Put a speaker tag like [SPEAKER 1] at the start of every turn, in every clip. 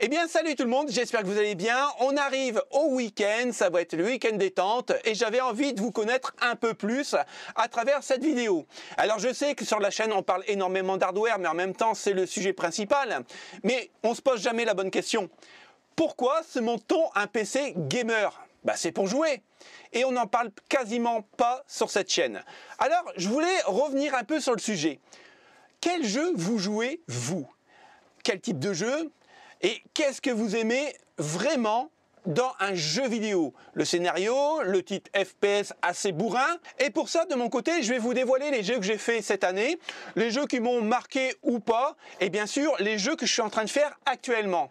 [SPEAKER 1] Eh bien, salut tout le monde, j'espère que vous allez bien. On arrive au week-end, ça va être le week-end détente, et j'avais envie de vous connaître un peu plus à travers cette vidéo. Alors, je sais que sur la chaîne, on parle énormément d'hardware, mais en même temps, c'est le sujet principal. Mais on se pose jamais la bonne question. Pourquoi se monte-t-on un PC gamer bah, c'est pour jouer. Et on n'en parle quasiment pas sur cette chaîne. Alors, je voulais revenir un peu sur le sujet. Quel jeu vous jouez, vous Quel type de jeu et qu'est-ce que vous aimez vraiment dans un jeu vidéo. Le scénario, le titre FPS assez bourrin. Et pour ça, de mon côté, je vais vous dévoiler les jeux que j'ai fait cette année, les jeux qui m'ont marqué ou pas, et bien sûr les jeux que je suis en train de faire actuellement.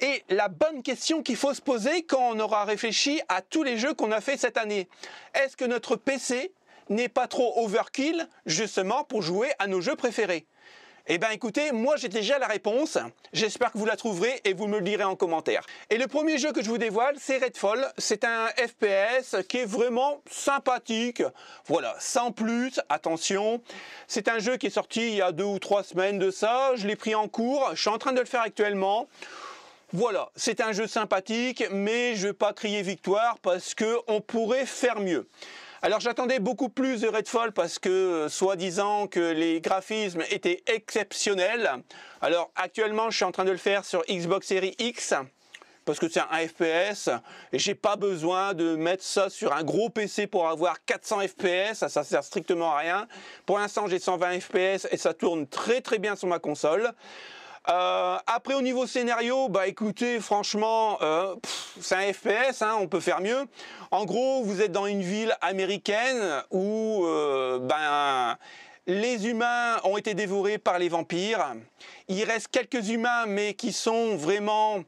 [SPEAKER 1] Et la bonne question qu'il faut se poser quand on aura réfléchi à tous les jeux qu'on a fait cette année, est-ce que notre PC n'est pas trop overkill justement pour jouer à nos jeux préférés eh bien écoutez, moi j'ai déjà la réponse, j'espère que vous la trouverez et vous me le direz en commentaire. Et le premier jeu que je vous dévoile, c'est Redfall, c'est un FPS qui est vraiment sympathique, voilà, sans plus, attention. C'est un jeu qui est sorti il y a deux ou trois semaines de ça, je l'ai pris en cours, je suis en train de le faire actuellement. Voilà, c'est un jeu sympathique, mais je ne vais pas crier victoire parce qu'on pourrait faire mieux. Alors j'attendais beaucoup plus de Redfall parce que, euh, soi-disant, que les graphismes étaient exceptionnels. Alors actuellement, je suis en train de le faire sur Xbox Series X parce que c'est un FPS et j'ai pas besoin de mettre ça sur un gros PC pour avoir 400 FPS, ça, ça sert strictement à rien. Pour l'instant, j'ai 120 FPS et ça tourne très très bien sur ma console. Euh, après, au niveau scénario, bah écoutez, franchement, euh, c'est un FPS, hein, on peut faire mieux. En gros, vous êtes dans une ville américaine où euh, ben, les humains ont été dévorés par les vampires. Il reste quelques humains, mais qui sont vraiment,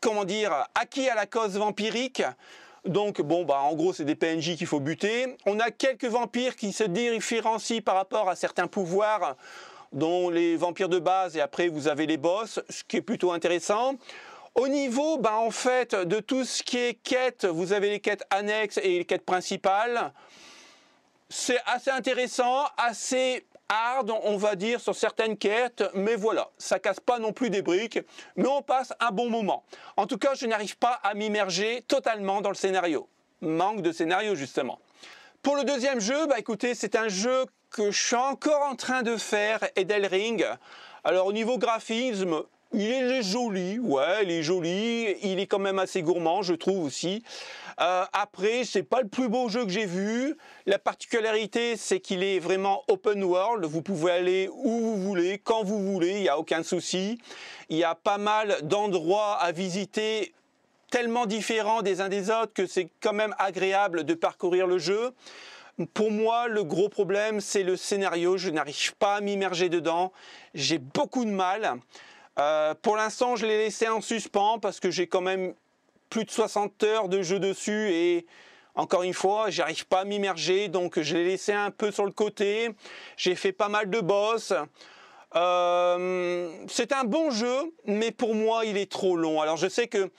[SPEAKER 1] comment dire, acquis à la cause vampirique. Donc bon bah en gros c'est des PNJ qu'il faut buter. On a quelques vampires qui se différencient par rapport à certains pouvoirs dont les vampires de base et après vous avez les boss, ce qui est plutôt intéressant. Au niveau, bah, en fait, de tout ce qui est quête, vous avez les quêtes annexes et les quêtes principales. C'est assez intéressant, assez hard, on va dire, sur certaines quêtes, mais voilà, ça casse pas non plus des briques, mais on passe un bon moment. En tout cas, je n'arrive pas à m'immerger totalement dans le scénario. Manque de scénario, justement. Pour le deuxième jeu, bah écoutez, c'est un jeu que je suis encore en train de faire Edelring. Alors au niveau graphisme, il est joli, ouais, il est joli, il est quand même assez gourmand, je trouve aussi. Euh, après, c'est pas le plus beau jeu que j'ai vu. La particularité, c'est qu'il est vraiment open world. Vous pouvez aller où vous voulez, quand vous voulez, il n'y a aucun souci. Il y a pas mal d'endroits à visiter tellement différents des uns des autres que c'est quand même agréable de parcourir le jeu. Pour moi, le gros problème, c'est le scénario. Je n'arrive pas à m'immerger dedans. J'ai beaucoup de mal. Euh, pour l'instant, je l'ai laissé en suspens parce que j'ai quand même plus de 60 heures de jeu dessus et encore une fois, j'arrive pas à m'immerger, donc je l'ai laissé un peu sur le côté. J'ai fait pas mal de boss. Euh, c'est un bon jeu, mais pour moi, il est trop long. Alors je sais que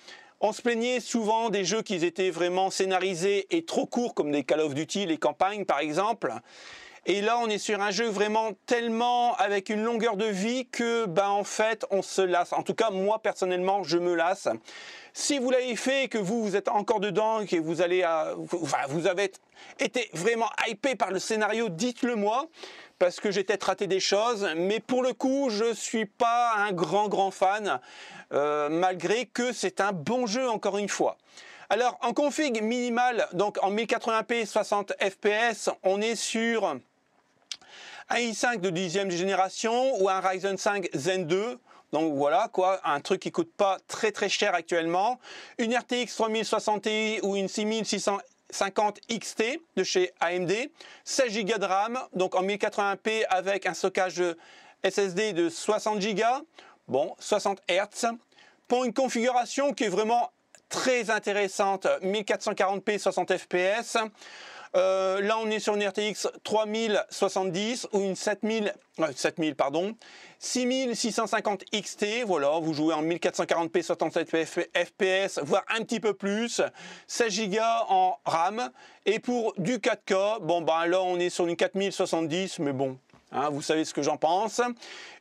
[SPEAKER 1] on se plaignait souvent des jeux qui étaient vraiment scénarisés et trop courts, comme des Call of Duty, les campagnes par exemple. Et là, on est sur un jeu vraiment tellement avec une longueur de vie que, ben, en fait, on se lasse. En tout cas, moi, personnellement, je me lasse. Si vous l'avez fait et que vous, vous êtes encore dedans et que vous allez vous avez été vraiment hypé par le scénario, dites-le moi parce que j'ai peut-être raté des choses, mais pour le coup, je ne suis pas un grand grand fan, euh, malgré que c'est un bon jeu encore une fois. Alors en config minimale, donc en 1080p 60 fps, on est sur un i5 de 10e génération ou un Ryzen 5 Zen 2. Donc voilà quoi, un truc qui ne coûte pas très très cher actuellement. Une RTX 3060 ou une 6600 50 XT de chez AMD, 16 Go de RAM, donc en 1080p avec un stockage SSD de 60 Go, bon 60 Hz, pour une configuration qui est vraiment très intéressante, 1440p 60 fps, euh, là, on est sur une RTX 3070 ou une 7000, 7000 euh, pardon, 6650 XT. Voilà, vous jouez en 1440p 67 FPS, voire un petit peu plus. 16 Go en RAM. Et pour du 4K, bon ben là, on est sur une 4070, mais bon, Hein, vous savez ce que j'en pense.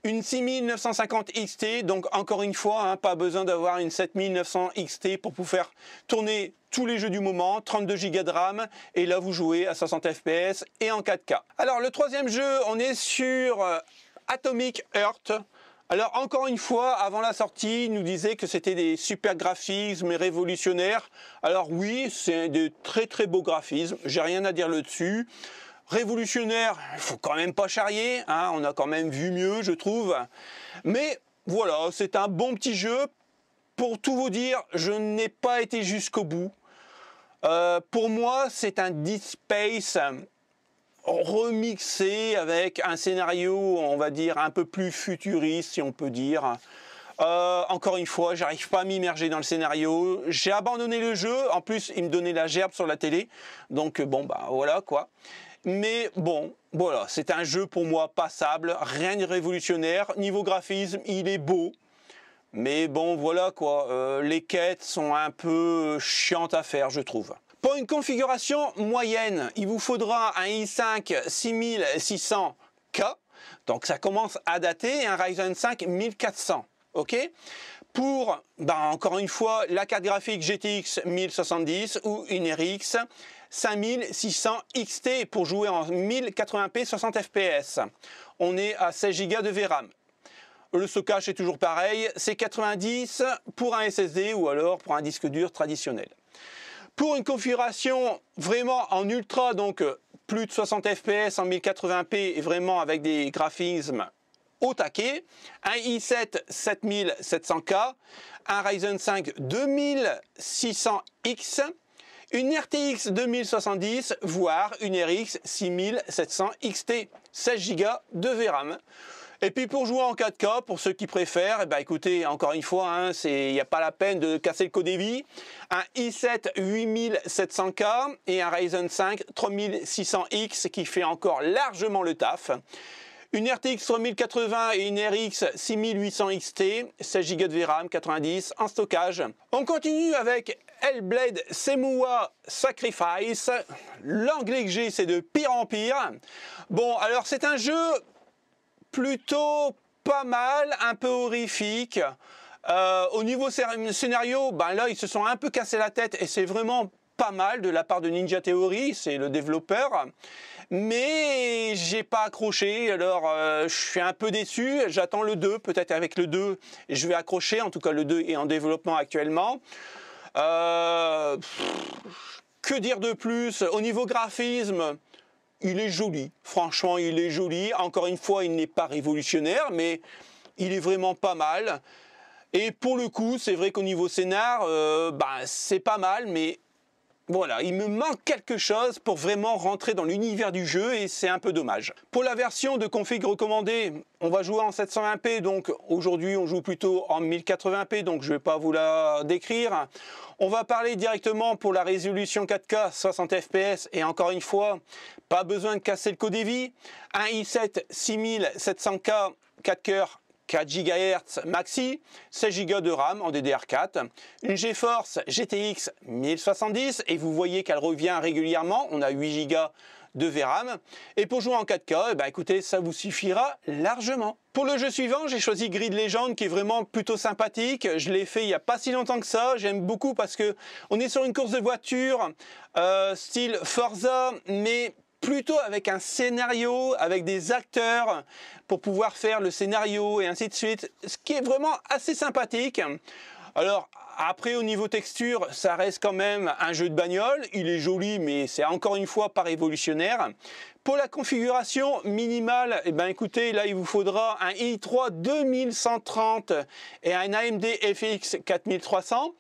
[SPEAKER 1] Une 6950 XT, donc encore une fois, hein, pas besoin d'avoir une 7900 XT pour pouvoir faire tourner tous les jeux du moment, 32 Go de RAM, et là vous jouez à 60 FPS et en 4K. Alors le troisième jeu, on est sur euh, Atomic Heart. Alors encore une fois, avant la sortie, il nous disait que c'était des super graphismes révolutionnaires. Alors oui, c'est des très très beaux graphismes, j'ai rien à dire là-dessus révolutionnaire, il faut quand même pas charrier, hein, on a quand même vu mieux, je trouve. Mais voilà, c'est un bon petit jeu. Pour tout vous dire, je n'ai pas été jusqu'au bout. Euh, pour moi, c'est un Deep Space remixé avec un scénario, on va dire, un peu plus futuriste, si on peut dire. Euh, encore une fois, j'arrive pas à m'immerger dans le scénario. J'ai abandonné le jeu. En plus, il me donnait la gerbe sur la télé. Donc bon, bah voilà quoi. Mais bon, voilà, c'est un jeu pour moi passable, rien de révolutionnaire. Niveau graphisme, il est beau. Mais bon, voilà quoi, euh, les quêtes sont un peu chiantes à faire, je trouve. Pour une configuration moyenne, il vous faudra un i5 6600K. Donc ça commence à dater, et un Ryzen 5 1400. OK pour, ben, encore une fois, la carte graphique GTX 1070 ou une RX 5600 XT pour jouer en 1080p 60 fps. On est à 16 Go de VRAM. Le stockage est toujours pareil, c'est 90 pour un SSD ou alors pour un disque dur traditionnel. Pour une configuration vraiment en ultra, donc euh, plus de 60 fps en 1080p et vraiment avec des graphismes au taquet, un i7 7700K, un Ryzen 5 2600X, une RTX 2070, voire une RX 6700 XT, 16 Go de VRAM. Et puis pour jouer en 4K, pour ceux qui préfèrent, eh ben, écoutez, encore une fois, hein, il n'y a pas la peine de casser le vie Un i7 8700K et un Ryzen 5 3600X qui fait encore largement le taf. Une RTX 3080 et une RX 6800 XT, 16 Go de VRAM 90 en stockage. On continue avec Hellblade Semua Sacrifice. L'anglais que j'ai, c'est de pire en pire. Bon, alors c'est un jeu plutôt pas mal, un peu horrifique. Euh, au niveau scénario, ben là, ils se sont un peu cassé la tête et c'est vraiment pas mal de la part de Ninja Theory, c'est le développeur. Mais j'ai pas accroché, alors euh, je suis un peu déçu. J'attends le 2, peut-être avec le 2, je vais accrocher. En tout cas, le 2 est en développement actuellement. Euh, que dire de plus Au niveau graphisme, il est joli. Franchement, il est joli. Encore une fois, il n'est pas révolutionnaire, mais il est vraiment pas mal. Et pour le coup, c'est vrai qu'au niveau scénar, euh, bah, c'est pas mal, mais voilà, il me manque quelque chose pour vraiment rentrer dans l'univers du jeu et c'est un peu dommage. Pour la version de config recommandée, on va jouer en 720p, donc aujourd'hui on joue plutôt en 1080p, donc je ne vais pas vous la décrire. On va parler directement pour la résolution 4K 60 fps et encore une fois, pas besoin de casser le code vie. Un i7 6700K 4 coeurs. 4 GHz maxi, 16 Go de RAM en DDR4, une GeForce GTX 1070 et vous voyez qu'elle revient régulièrement, on a 8 Go de VRAM. Et pour jouer en 4K, eh ben, écoutez, ça vous suffira largement. Pour le jeu suivant, j'ai choisi Grid Legend qui est vraiment plutôt sympathique. Je l'ai fait il n'y a pas si longtemps que ça. J'aime beaucoup parce que on est sur une course de voiture euh, style Forza, mais plutôt avec un scénario, avec des acteurs pour pouvoir faire le scénario et ainsi de suite, ce qui est vraiment assez sympathique. Alors après au niveau texture, ça reste quand même un jeu de bagnole, il est joli mais c'est encore une fois pas révolutionnaire. Pour la configuration minimale, eh ben écoutez, là il vous faudra un i3 2130 et un AMD FX 4300.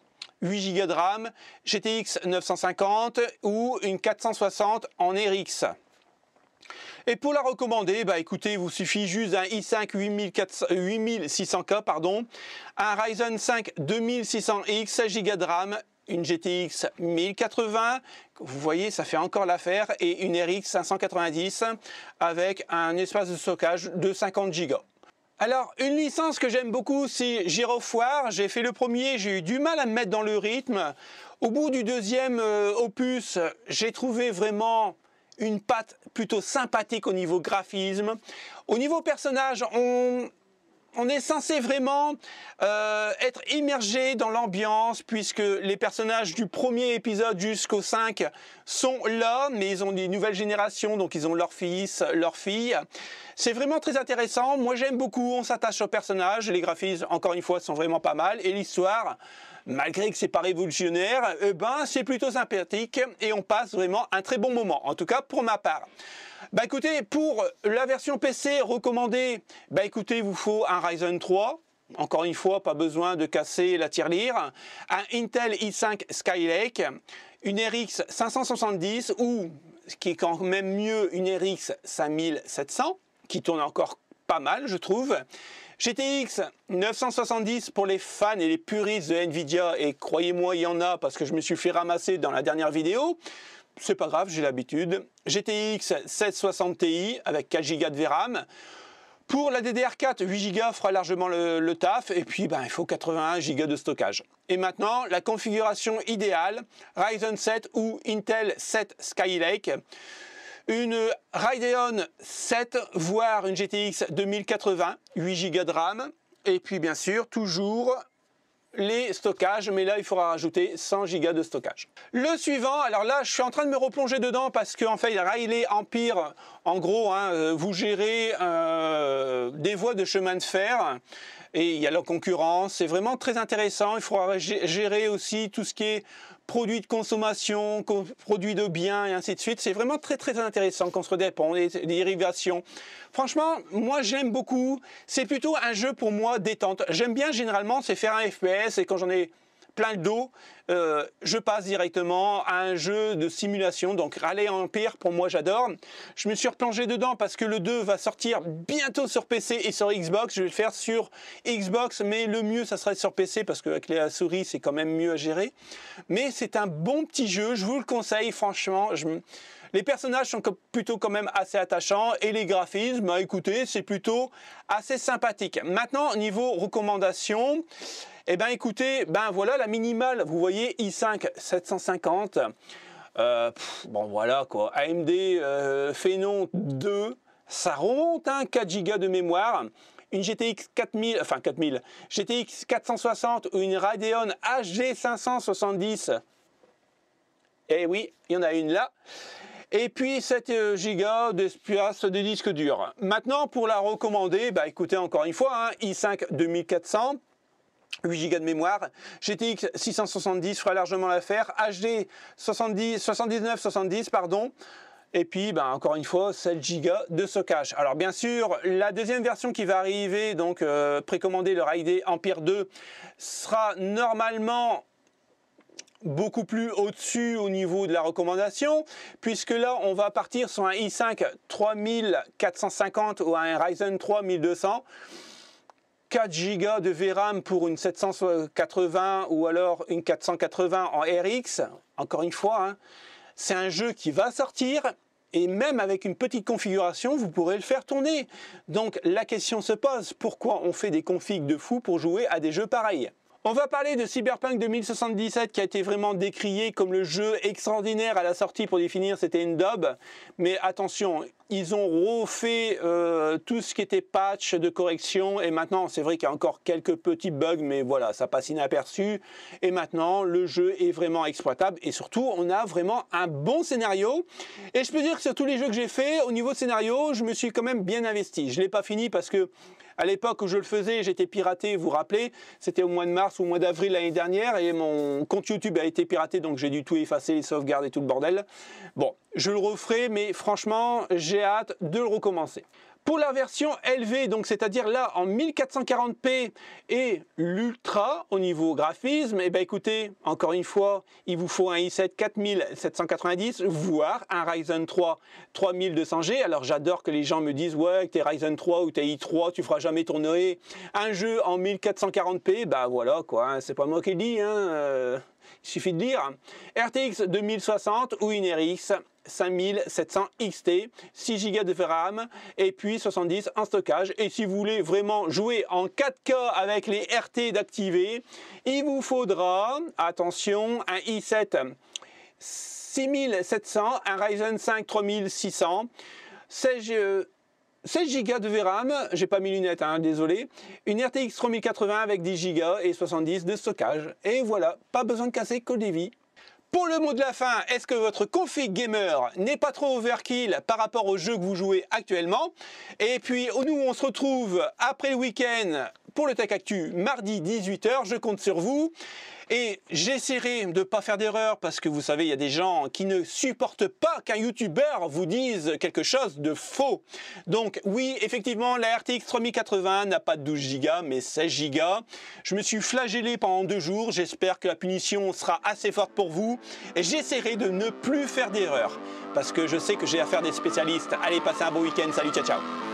[SPEAKER 1] 8 Go de RAM, GTX 950 ou une 460 en RX. Et pour la recommander, bah écoutez, vous suffit juste un i5 8600K, pardon, un Ryzen 5 2600X, 16 Go de RAM, une GTX 1080, vous voyez, ça fait encore l'affaire, et une RX 590 avec un espace de stockage de 50 Go. Alors, une licence que j'aime beaucoup, c'est Girofoire. J'ai fait le premier, j'ai eu du mal à me mettre dans le rythme. Au bout du deuxième euh, opus, j'ai trouvé vraiment une patte plutôt sympathique au niveau graphisme. Au niveau personnage, on, on est censé vraiment euh, être immergé dans l'ambiance puisque les personnages du premier épisode jusqu'au 5 sont là, mais ils ont des nouvelles générations, donc ils ont leur fils, leurs fille. C'est vraiment très intéressant. Moi, j'aime beaucoup. On s'attache aux personnages. Les graphismes, encore une fois, sont vraiment pas mal. Et l'histoire, malgré que c'est pas révolutionnaire, eh ben c'est plutôt sympathique et on passe vraiment un très bon moment, en tout cas pour ma part. Bah écoutez, pour la version PC recommandée, bah écoutez, il vous faut un Ryzen 3, encore une fois, pas besoin de casser la tirelire. Un Intel i5 Skylake, une RX 570 ou, ce qui est quand même mieux, une RX 5700 qui tourne encore pas mal, je trouve. GTX 970 pour les fans et les puristes de Nvidia, et croyez-moi, il y en a parce que je me suis fait ramasser dans la dernière vidéo. C'est pas grave, j'ai l'habitude. GTX 760 Ti avec 4 Go de VRAM. Pour la DDR4, 8 Go fera largement le, taf, et puis ben, il faut 81 Go de stockage. Et maintenant, la configuration idéale, Ryzen 7 ou Intel 7 Skylake une Radeon 7, voire une GTX 2080, 8 Go de RAM, et puis bien sûr toujours les stockages, mais là il faudra rajouter 100 Go de stockage. Le suivant, alors là je suis en train de me replonger dedans parce qu'en en fait Riley Empire, en gros, hein, euh, vous gérez euh, des voies de chemin de fer et il y a la concurrence. C'est vraiment très intéressant. Il faudra gérer aussi tout ce qui est produits de consommation, produits de biens et ainsi de suite. C'est vraiment très très intéressant qu'on se dépend des dérivations. Franchement, moi j'aime beaucoup. C'est plutôt un jeu pour moi détente. J'aime bien généralement c'est faire un FPS et quand j'en ai plein le dos, euh, je passe directement à un jeu de simulation. Donc en Empire, pour moi j'adore. Je me suis replongé dedans parce que le 2 va sortir bientôt sur PC et sur Xbox. Je vais le faire sur Xbox, mais le mieux ça serait sur PC parce qu'avec la souris c'est quand même mieux à gérer. Mais c'est un bon petit jeu, je vous le conseille franchement. Les personnages sont plutôt quand même assez attachants et les graphismes, bah, écoutez, c'est plutôt assez sympathique. Maintenant, niveau recommandations, eh bien écoutez, ben voilà la minimale, vous voyez i5 750. Euh, bon voilà quoi, AMD euh, Phenom 2, ça remonte hein, 4 Go de mémoire. Une GTX 4000, enfin 4000, GTX 460 ou une Radeon HG 570. Eh oui, il y en a une là. Et puis 7 euh, Go d'espace de disque dur. Maintenant, pour la recommander, bah écoutez encore une fois, i5 hein, 2400, 8 Go de mémoire. GTX 670 fera largement l'affaire. HD 70, 79 70 pardon. Et puis, ben, encore une fois, 7 Go de stockage. Alors, bien sûr, la deuxième version qui va arriver, donc précommander euh, précommandée, le Ride Empire 2, sera normalement beaucoup plus au-dessus au niveau de la recommandation, puisque là, on va partir sur un i5 3450 ou un Ryzen 3200. 4 Go de VRAM pour une 780 ou alors une 480 en RX, encore une fois, hein, c'est un jeu qui va sortir et même avec une petite configuration, vous pourrez le faire tourner. Donc la question se pose, pourquoi on fait des configs de fou pour jouer à des jeux pareils on va parler de Cyberpunk 2077 qui a été vraiment décrié comme le jeu extraordinaire à la sortie pour définir c'était une daube. Mais attention, ils ont refait euh, tout ce qui était patch de correction et maintenant c'est vrai qu'il y a encore quelques petits bugs mais voilà, ça passe inaperçu. Et maintenant le jeu est vraiment exploitable et surtout on a vraiment un bon scénario. Et je peux dire que sur tous les jeux que j'ai fait, au niveau scénario, je me suis quand même bien investi. Je ne l'ai pas fini parce que à l'époque où je le faisais, j'étais piraté, vous vous rappelez, c'était au mois de mars ou au mois d'avril l'année dernière, et mon compte YouTube a été piraté, donc j'ai dû tout effacer, les sauvegardes et tout le bordel. Bon, je le referai, mais franchement, j'ai hâte de le recommencer. Pour la version LV, donc c'est-à-dire là en 1440p et l'ultra au niveau graphisme, et eh ben écoutez, encore une fois, il vous faut un i7 4790 voire un Ryzen 3 3200G. Alors j'adore que les gens me disent ouais, que tes Ryzen 3 ou tes i3, tu feras jamais tourner un jeu en 1440p. Bah voilà quoi, hein, c'est pas moi qui le dis hein, euh, il suffit de dire RTX 2060 ou une RX 5700 XT, 6 Go de VRAM et puis 70 en stockage. Et si vous voulez vraiment jouer en 4K avec les RT d'activer, il vous faudra, attention, un i7 6700, un Ryzen 5 3600, 16 16 Go de VRAM, j'ai pas mis lunettes, hein, désolé. Une RTX 3080 avec 10 Go et 70 de stockage. Et voilà, pas besoin de casser que des pour le mot de la fin, est-ce que votre config gamer n'est pas trop overkill par rapport au jeu que vous jouez actuellement Et puis nous, on se retrouve après le week-end pour le Tech Actu, mardi 18h. Je compte sur vous. Et j'essaierai de ne pas faire d'erreur parce que vous savez, il y a des gens qui ne supportent pas qu'un YouTuber vous dise quelque chose de faux. Donc oui, effectivement, la RTX 3080 n'a pas 12 Go mais 16 Go. Je me suis flagellé pendant deux jours, j'espère que la punition sera assez forte pour vous. Et j'essaierai de ne plus faire d'erreur parce que je sais que j'ai affaire des spécialistes. Allez, passez un bon week-end, salut, ciao, ciao